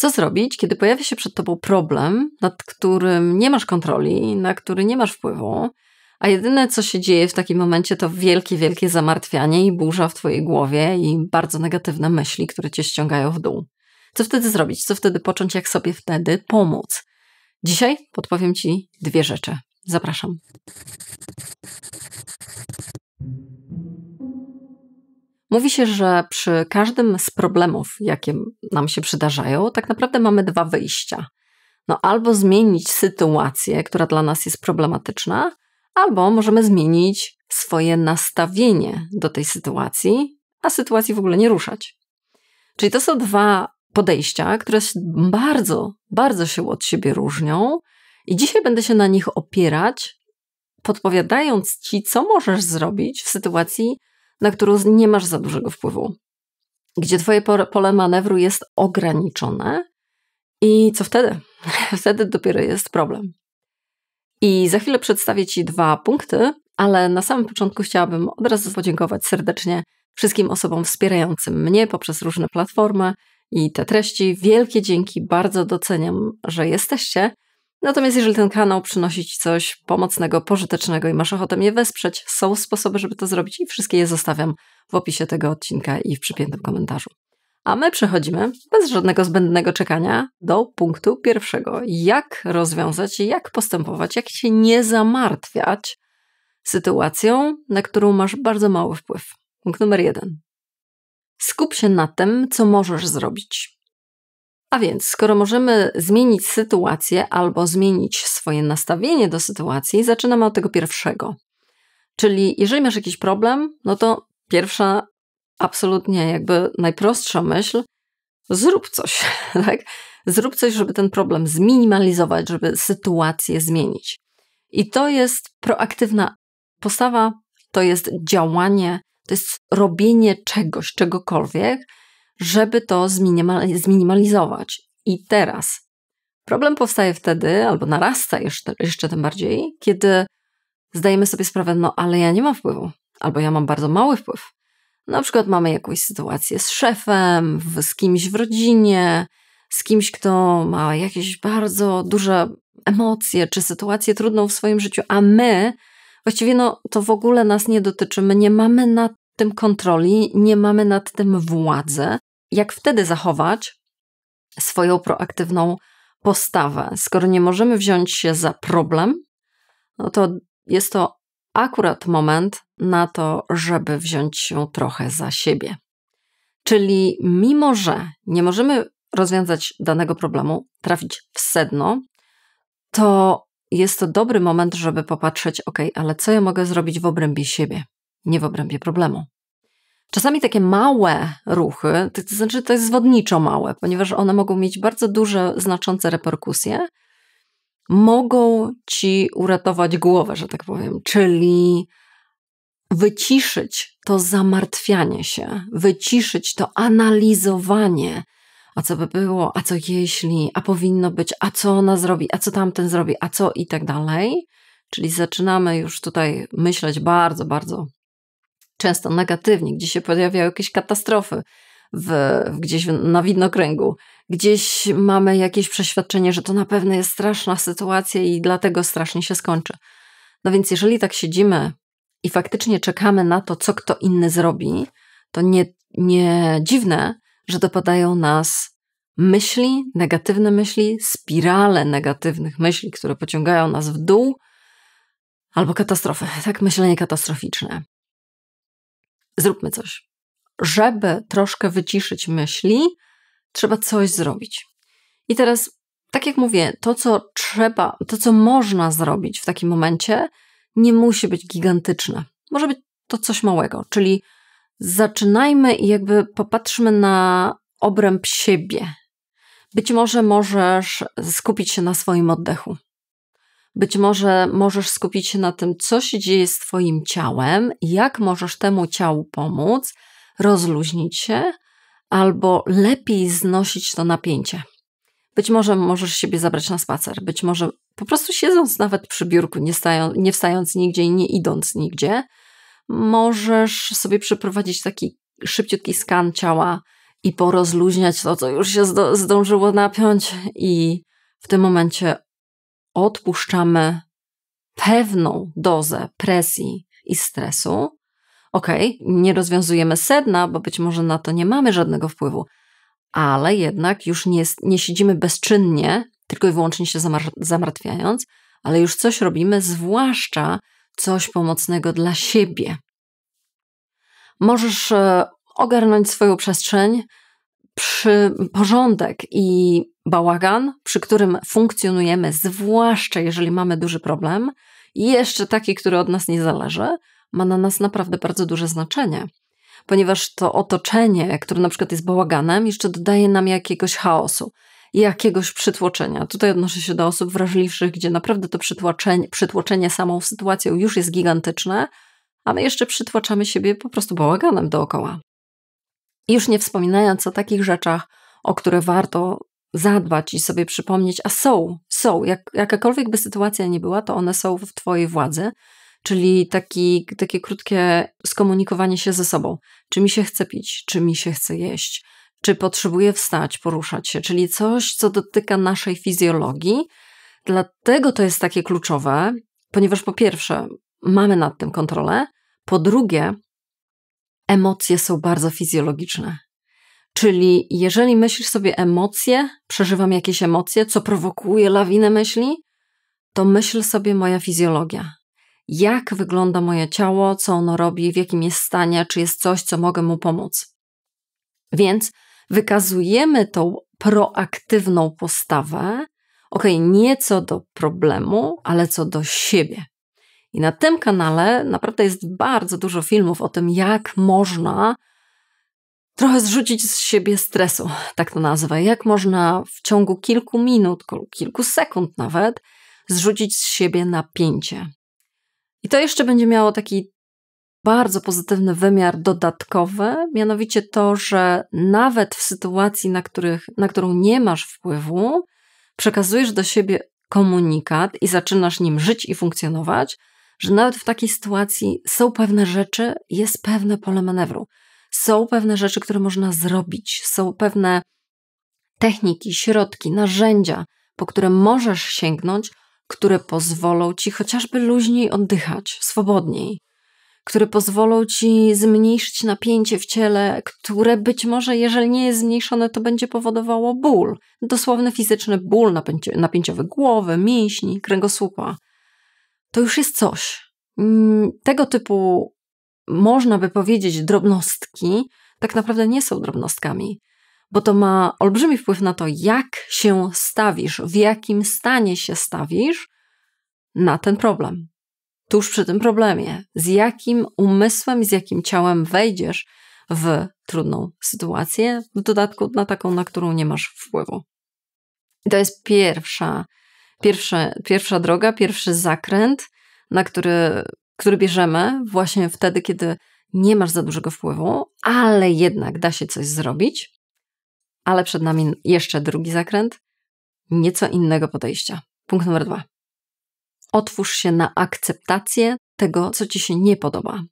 Co zrobić, kiedy pojawia się przed tobą problem, nad którym nie masz kontroli, na który nie masz wpływu, a jedyne, co się dzieje w takim momencie, to wielkie, wielkie zamartwianie i burza w twojej głowie i bardzo negatywne myśli, które cię ściągają w dół. Co wtedy zrobić? Co wtedy począć? Jak sobie wtedy pomóc? Dzisiaj podpowiem ci dwie rzeczy. Zapraszam. Mówi się, że przy każdym z problemów, jakie nam się przydarzają, tak naprawdę mamy dwa wyjścia. No albo zmienić sytuację, która dla nas jest problematyczna, albo możemy zmienić swoje nastawienie do tej sytuacji, a sytuacji w ogóle nie ruszać. Czyli to są dwa podejścia, które bardzo, bardzo się od siebie różnią, i dzisiaj będę się na nich opierać, podpowiadając ci, co możesz zrobić w sytuacji, na którą nie masz za dużego wpływu, gdzie twoje pole manewru jest ograniczone i co wtedy? Wtedy dopiero jest problem. I za chwilę przedstawię Ci dwa punkty, ale na samym początku chciałabym od razu podziękować serdecznie wszystkim osobom wspierającym mnie poprzez różne platformy i te treści. Wielkie dzięki, bardzo doceniam, że jesteście. Natomiast jeżeli ten kanał przynosi Ci coś pomocnego, pożytecznego i masz ochotę mnie wesprzeć, są sposoby, żeby to zrobić i wszystkie je zostawiam w opisie tego odcinka i w przypiętym komentarzu. A my przechodzimy bez żadnego zbędnego czekania do punktu pierwszego. Jak rozwiązać, jak postępować, jak się nie zamartwiać sytuacją, na którą masz bardzo mały wpływ. Punkt numer jeden. Skup się na tym, co możesz zrobić. A więc, skoro możemy zmienić sytuację albo zmienić swoje nastawienie do sytuacji, zaczynamy od tego pierwszego. Czyli jeżeli masz jakiś problem, no to pierwsza, absolutnie jakby najprostsza myśl, zrób coś, tak? Zrób coś, żeby ten problem zminimalizować, żeby sytuację zmienić. I to jest proaktywna postawa, to jest działanie, to jest robienie czegoś, czegokolwiek, żeby to zminimalizować. I teraz problem powstaje wtedy, albo narasta jeszcze, jeszcze tym bardziej, kiedy zdajemy sobie sprawę, no ale ja nie mam wpływu, albo ja mam bardzo mały wpływ. Na przykład mamy jakąś sytuację z szefem, z kimś w rodzinie, z kimś, kto ma jakieś bardzo duże emocje czy sytuację trudną w swoim życiu, a my właściwie no, to w ogóle nas nie dotyczy. My nie mamy nad tym kontroli, nie mamy nad tym władzy, jak wtedy zachować swoją proaktywną postawę? Skoro nie możemy wziąć się za problem, no to jest to akurat moment na to, żeby wziąć się trochę za siebie. Czyli mimo, że nie możemy rozwiązać danego problemu, trafić w sedno, to jest to dobry moment, żeby popatrzeć, ok, ale co ja mogę zrobić w obrębie siebie, nie w obrębie problemu. Czasami takie małe ruchy, to znaczy to jest zwodniczo małe, ponieważ one mogą mieć bardzo duże, znaczące reperkusje, mogą ci uratować głowę, że tak powiem, czyli wyciszyć to zamartwianie się, wyciszyć to analizowanie, a co by było, a co jeśli, a powinno być, a co ona zrobi, a co tamten zrobi, a co i tak dalej. Czyli zaczynamy już tutaj myśleć bardzo, bardzo często negatywnie, gdzie się pojawiają jakieś katastrofy w, gdzieś na widnokręgu. Gdzieś mamy jakieś przeświadczenie, że to na pewno jest straszna sytuacja i dlatego strasznie się skończy. No więc jeżeli tak siedzimy i faktycznie czekamy na to, co kto inny zrobi, to nie, nie dziwne, że dopadają nas myśli, negatywne myśli, spirale negatywnych myśli, które pociągają nas w dół, albo katastrofy, tak myślenie katastroficzne zróbmy coś. Żeby troszkę wyciszyć myśli, trzeba coś zrobić. I teraz, tak jak mówię, to co trzeba, to co można zrobić w takim momencie, nie musi być gigantyczne. Może być to coś małego, czyli zaczynajmy i jakby popatrzmy na obręb siebie. Być może możesz skupić się na swoim oddechu. Być może możesz skupić się na tym, co się dzieje z Twoim ciałem, jak możesz temu ciału pomóc, rozluźnić się albo lepiej znosić to napięcie. Być może możesz siebie zabrać na spacer, być może po prostu siedząc nawet przy biurku, nie, stają, nie wstając nigdzie i nie idąc nigdzie, możesz sobie przeprowadzić taki szybciutki skan ciała i porozluźniać to, co już się zdążyło napiąć, i w tym momencie odpuszczamy pewną dozę presji i stresu. Okej, okay, nie rozwiązujemy sedna, bo być może na to nie mamy żadnego wpływu, ale jednak już nie, nie siedzimy bezczynnie, tylko i wyłącznie się zamar- zamartwiając, ale już coś robimy, zwłaszcza coś pomocnego dla siebie. Możesz e, ogarnąć swoją przestrzeń, przy porządek i bałagan, przy którym funkcjonujemy, zwłaszcza jeżeli mamy duży problem, jeszcze taki, który od nas nie zależy, ma na nas naprawdę bardzo duże znaczenie. Ponieważ to otoczenie, które na przykład jest bałaganem, jeszcze dodaje nam jakiegoś chaosu, jakiegoś przytłoczenia. Tutaj odnoszę się do osób wrażliwszych, gdzie naprawdę to przytłoczenie, przytłoczenie samą sytuacją już jest gigantyczne, a my jeszcze przytłaczamy siebie po prostu bałaganem dookoła. Już nie wspominając o takich rzeczach, o które warto zadbać i sobie przypomnieć, a są, są, jak, jakakolwiek by sytuacja nie była, to one są w Twojej władzy, czyli taki, takie krótkie skomunikowanie się ze sobą. Czy mi się chce pić, czy mi się chce jeść, czy potrzebuję wstać, poruszać się, czyli coś, co dotyka naszej fizjologii. Dlatego to jest takie kluczowe, ponieważ po pierwsze, mamy nad tym kontrolę, po drugie, emocje są bardzo fizjologiczne. Czyli jeżeli myślisz sobie emocje, przeżywam jakieś emocje, co prowokuje lawinę myśli, to myśl sobie moja fizjologia. Jak wygląda moje ciało, co ono robi, w jakim jest stanie, czy jest coś, co mogę mu pomóc. Więc wykazujemy tą proaktywną postawę, ok, nie co do problemu, ale co do siebie. I na tym kanale naprawdę jest bardzo dużo filmów o tym, jak można trochę zrzucić z siebie stresu, tak to nazwę. Jak można w ciągu kilku minut, kilku sekund nawet, zrzucić z siebie napięcie. I to jeszcze będzie miało taki bardzo pozytywny wymiar dodatkowy, mianowicie to, że nawet w sytuacji, na, których, na którą nie masz wpływu, przekazujesz do siebie komunikat i zaczynasz nim żyć i funkcjonować, że nawet w takiej sytuacji są pewne rzeczy, jest pewne pole manewru. Są pewne rzeczy, które można zrobić, są pewne techniki, środki, narzędzia, po które możesz sięgnąć, które pozwolą ci chociażby luźniej oddychać, swobodniej, które pozwolą ci zmniejszyć napięcie w ciele, które być może, jeżeli nie jest zmniejszone, to będzie powodowało ból, dosłowny fizyczny ból napięciowy głowy, mięśni, kręgosłupa to już jest coś. Mm, tego typu, można by powiedzieć, drobnostki tak naprawdę nie są drobnostkami, bo to ma olbrzymi wpływ na to, jak się stawisz, w jakim stanie się stawisz na ten problem. Tuż przy tym problemie, z jakim umysłem, z jakim ciałem wejdziesz w trudną sytuację, w dodatku na taką, na którą nie masz wpływu. I to jest pierwsza Pierwsze, pierwsza droga, pierwszy zakręt, na który, który bierzemy właśnie wtedy, kiedy nie masz za dużego wpływu, ale jednak da się coś zrobić. Ale przed nami jeszcze drugi zakręt, nieco innego podejścia. Punkt numer dwa. Otwórz się na akceptację tego, co ci się nie podoba.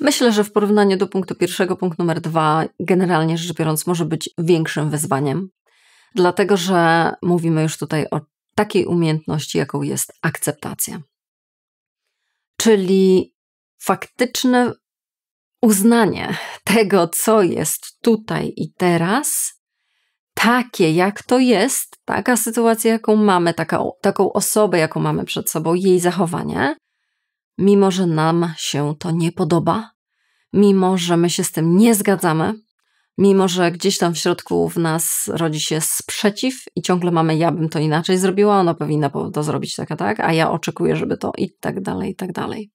Myślę, że w porównaniu do punktu pierwszego, punkt numer dwa, generalnie rzecz biorąc, może być większym wyzwaniem, dlatego że mówimy już tutaj o takiej umiejętności, jaką jest akceptacja. Czyli faktyczne uznanie tego, co jest tutaj i teraz, takie jak to jest, taka sytuacja, jaką mamy, taka, taką osobę, jaką mamy przed sobą, jej zachowanie, mimo że nam się to nie podoba, mimo że my się z tym nie zgadzamy, mimo że gdzieś tam w środku w nas rodzi się sprzeciw i ciągle mamy ja bym to inaczej zrobiła, ona powinna to zrobić tak, a tak, a ja oczekuję, żeby to i tak dalej, i tak dalej.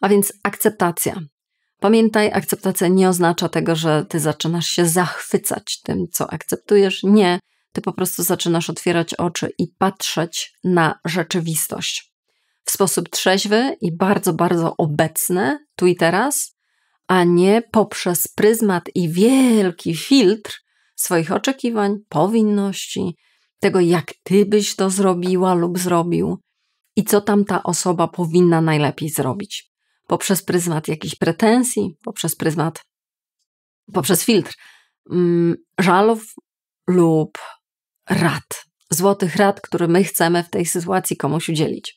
A więc akceptacja. Pamiętaj, akceptacja nie oznacza tego, że ty zaczynasz się zachwycać tym, co akceptujesz. Nie, ty po prostu zaczynasz otwierać oczy i patrzeć na rzeczywistość w sposób trzeźwy i bardzo, bardzo obecny tu i teraz, a nie poprzez pryzmat i wielki filtr swoich oczekiwań, powinności, tego jak ty byś to zrobiła lub zrobił i co tam ta osoba powinna najlepiej zrobić. Poprzez pryzmat jakichś pretensji, poprzez pryzmat, poprzez filtr mm, żalów lub rad, złotych rad, które my chcemy w tej sytuacji komuś udzielić.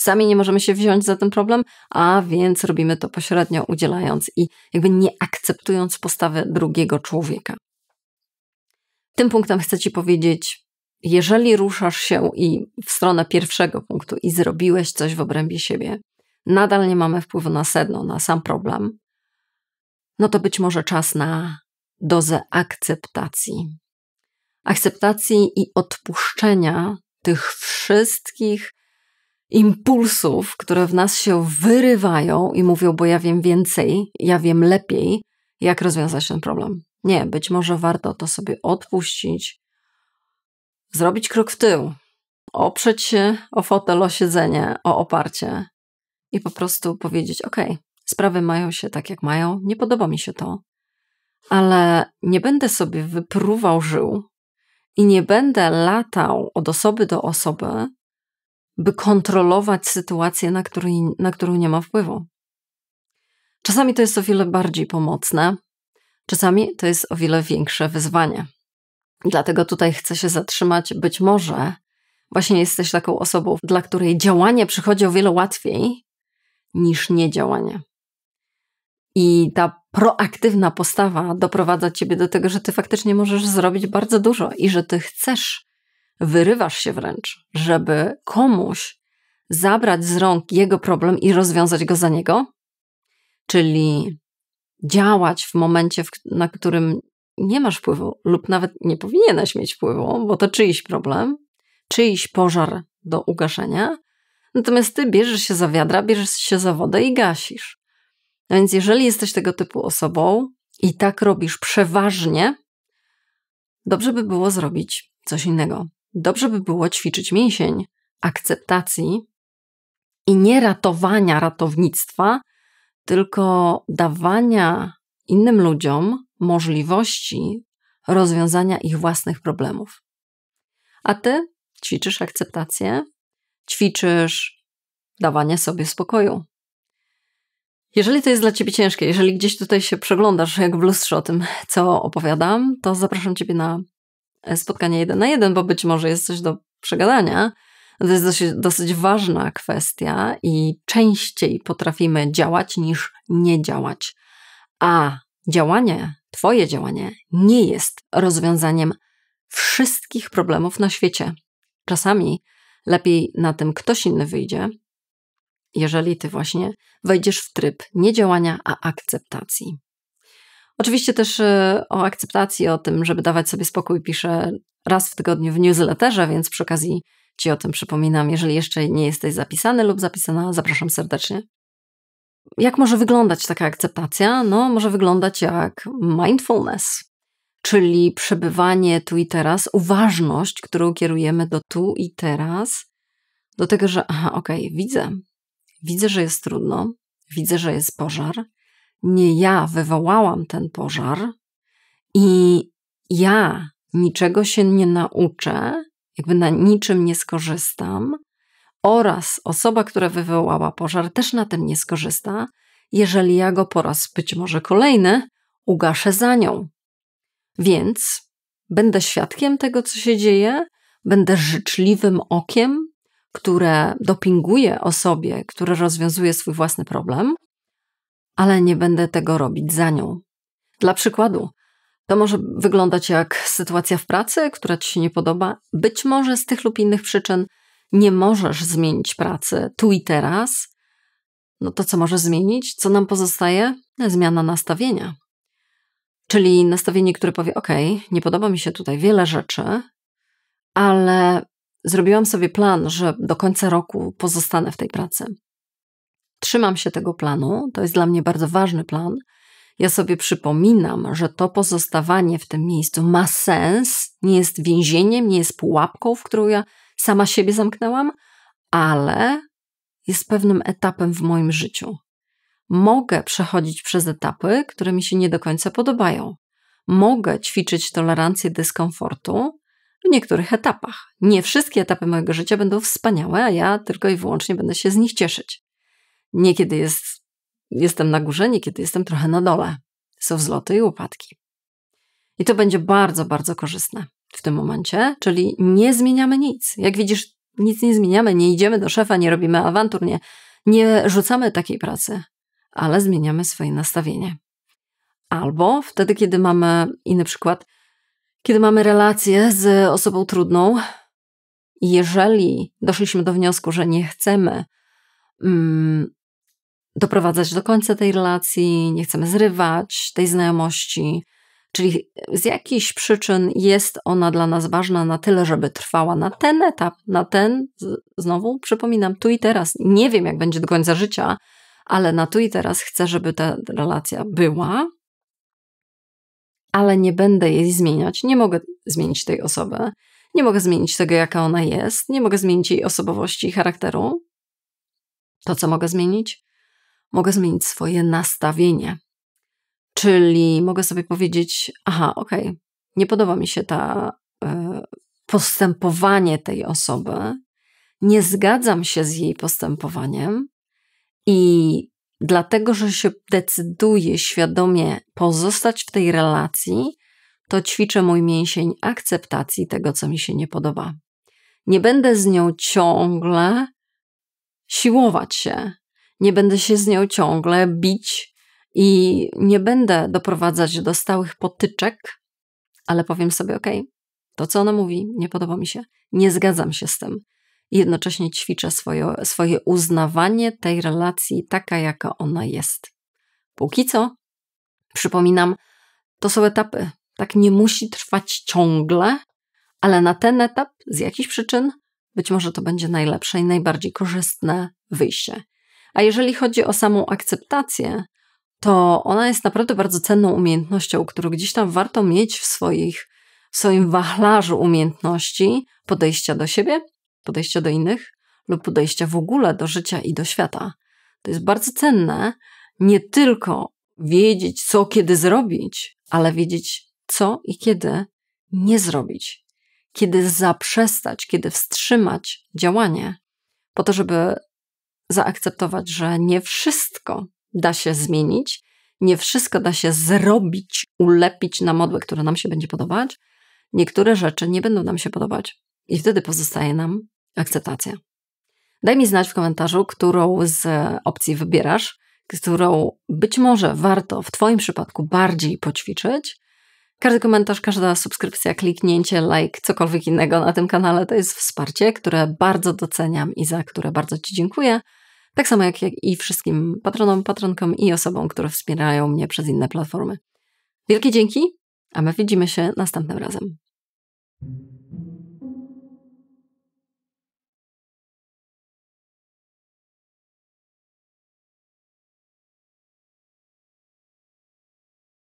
Sami nie możemy się wziąć za ten problem, a więc robimy to pośrednio udzielając i jakby nie akceptując postawy drugiego człowieka. Tym punktem chcę Ci powiedzieć, jeżeli ruszasz się i w stronę pierwszego punktu i zrobiłeś coś w obrębie siebie, nadal nie mamy wpływu na sedno, na sam problem, no to być może czas na dozę akceptacji. Akceptacji i odpuszczenia tych wszystkich impulsów, które w nas się wyrywają i mówią, bo ja wiem więcej, ja wiem lepiej, jak rozwiązać ten problem. Nie, być może warto to sobie odpuścić, zrobić krok w tył, oprzeć się o fotel, o siedzenie, o oparcie i po prostu powiedzieć: OK, sprawy mają się tak, jak mają, nie podoba mi się to, ale nie będę sobie wypruwał żył i nie będę latał od osoby do osoby, by kontrolować sytuację, na, której, na którą nie ma wpływu. Czasami to jest o wiele bardziej pomocne, czasami to jest o wiele większe wyzwanie. Dlatego tutaj chcę się zatrzymać. Być może właśnie jesteś taką osobą, dla której działanie przychodzi o wiele łatwiej niż niedziałanie. I ta proaktywna postawa doprowadza ciebie do tego, że ty faktycznie możesz zrobić bardzo dużo i że ty chcesz wyrywasz się wręcz, żeby komuś zabrać z rąk jego problem i rozwiązać go za niego, czyli działać w momencie, na którym nie masz wpływu lub nawet nie powinieneś mieć wpływu, bo to czyjś problem, czyjś pożar do ugaszenia, natomiast ty bierzesz się za wiadra, bierzesz się za wodę i gasisz. No więc jeżeli jesteś tego typu osobą i tak robisz przeważnie, dobrze by było zrobić coś innego. Dobrze by było ćwiczyć mięsień akceptacji i nie ratowania ratownictwa, tylko dawania innym ludziom możliwości rozwiązania ich własnych problemów. A ty ćwiczysz akceptację, ćwiczysz dawanie sobie spokoju. Jeżeli to jest dla ciebie ciężkie, jeżeli gdzieś tutaj się przeglądasz jak w lustrze o tym, co opowiadam, to zapraszam ciebie na E, spotkanie jeden na jeden, bo być może jest coś do przegadania. To jest dosyć, dosyć ważna kwestia i częściej potrafimy działać niż nie działać. A działanie, Twoje działanie, nie jest rozwiązaniem wszystkich problemów na świecie. Czasami lepiej na tym ktoś inny wyjdzie, jeżeli Ty właśnie wejdziesz w tryb niedziałania, a akceptacji. Oczywiście też y, o akceptacji, o tym, żeby dawać sobie spokój, piszę raz w tygodniu w newsletterze, więc przy okazji Ci o tym przypominam. Jeżeli jeszcze nie jesteś zapisany lub zapisana, zapraszam serdecznie. Jak może wyglądać taka akceptacja? No, może wyglądać jak mindfulness, czyli przebywanie tu i teraz, uważność, którą kierujemy do tu i teraz, do tego, że aha, okej, okay, widzę. Widzę, że jest trudno, widzę, że jest pożar, nie ja wywołałam ten pożar i ja niczego się nie nauczę, jakby na niczym nie skorzystam, oraz osoba, która wywołała pożar, też na tym nie skorzysta, jeżeli ja go po raz być może kolejny ugaszę za nią. Więc będę świadkiem tego, co się dzieje, będę życzliwym okiem, które dopinguje osobie, które rozwiązuje swój własny problem, ale nie będę tego robić za nią. Dla przykładu, to może wyglądać jak sytuacja w pracy, która ci się nie podoba. Być może z tych lub innych przyczyn nie możesz zmienić pracy tu i teraz. No to co może zmienić? Co nam pozostaje? Zmiana nastawienia. Czyli nastawienie, które powie: OK, nie podoba mi się tutaj wiele rzeczy, ale zrobiłam sobie plan, że do końca roku pozostanę w tej pracy. Trzymam się tego planu, to jest dla mnie bardzo ważny plan. Ja sobie przypominam, że to pozostawanie w tym miejscu ma sens, nie jest więzieniem, nie jest pułapką, w którą ja sama siebie zamknęłam, ale jest pewnym etapem w moim życiu. Mogę przechodzić przez etapy, które mi się nie do końca podobają. Mogę ćwiczyć tolerancję dyskomfortu w niektórych etapach. Nie wszystkie etapy mojego życia będą wspaniałe, a ja tylko i wyłącznie będę się z nich cieszyć. Niekiedy jest, jestem na górze, niekiedy jestem trochę na dole. Są wzloty i upadki. I to będzie bardzo, bardzo korzystne w tym momencie, czyli nie zmieniamy nic. Jak widzisz, nic nie zmieniamy, nie idziemy do szefa, nie robimy awantur, nie, nie rzucamy takiej pracy, ale zmieniamy swoje nastawienie. Albo wtedy, kiedy mamy inny przykład, kiedy mamy relację z osobą trudną, jeżeli doszliśmy do wniosku, że nie chcemy mm, doprowadzać do końca tej relacji, nie chcemy zrywać tej znajomości, czyli z jakichś przyczyn jest ona dla nas ważna na tyle, żeby trwała na ten etap, na ten, znowu przypominam, tu i teraz. Nie wiem, jak będzie do końca życia, ale na tu i teraz chcę, żeby ta relacja była, ale nie będę jej zmieniać. Nie mogę zmienić tej osoby, nie mogę zmienić tego, jaka ona jest, nie mogę zmienić jej osobowości i charakteru. To, co mogę zmienić, mogę zmienić swoje nastawienie. Czyli mogę sobie powiedzieć: Aha, okej, okay, nie podoba mi się ta e, postępowanie tej osoby, nie zgadzam się z jej postępowaniem i dlatego, że się decyduję świadomie pozostać w tej relacji, to ćwiczę mój mięsień akceptacji tego, co mi się nie podoba. Nie będę z nią ciągle siłować się, nie będę się z nią ciągle bić i nie będę doprowadzać do stałych potyczek, ale powiem sobie, ok, to co ona mówi, nie podoba mi się, nie zgadzam się z tym. I jednocześnie ćwiczę swoje, swoje uznawanie tej relacji taka, jaka ona jest. Póki co, przypominam, to są etapy. Tak nie musi trwać ciągle, ale na ten etap z jakichś przyczyn być może to będzie najlepsze i najbardziej korzystne wyjście. A jeżeli chodzi o samą akceptację, to ona jest naprawdę bardzo cenną umiejętnością, którą gdzieś tam warto mieć w, swoich, w swoim wachlarzu umiejętności podejścia do siebie, podejścia do innych lub podejścia w ogóle do życia i do świata. To jest bardzo cenne nie tylko wiedzieć, co kiedy zrobić, ale wiedzieć, co i kiedy nie zrobić, kiedy zaprzestać, kiedy wstrzymać działanie, po to, żeby zaakceptować, że nie wszystko da się zmienić, nie wszystko da się zrobić, ulepić na modłę, która nam się będzie podobać. Niektóre rzeczy nie będą nam się podobać i wtedy pozostaje nam akceptacja. Daj mi znać w komentarzu, którą z opcji wybierasz, którą być może warto w Twoim przypadku bardziej poćwiczyć. Każdy komentarz, każda subskrypcja, kliknięcie, like, cokolwiek innego na tym kanale to jest wsparcie, które bardzo doceniam i za które bardzo Ci dziękuję tak samo jak i wszystkim patronom, patronkom i osobom, które wspierają mnie przez inne platformy. Wielkie dzięki, a my widzimy się następnym razem.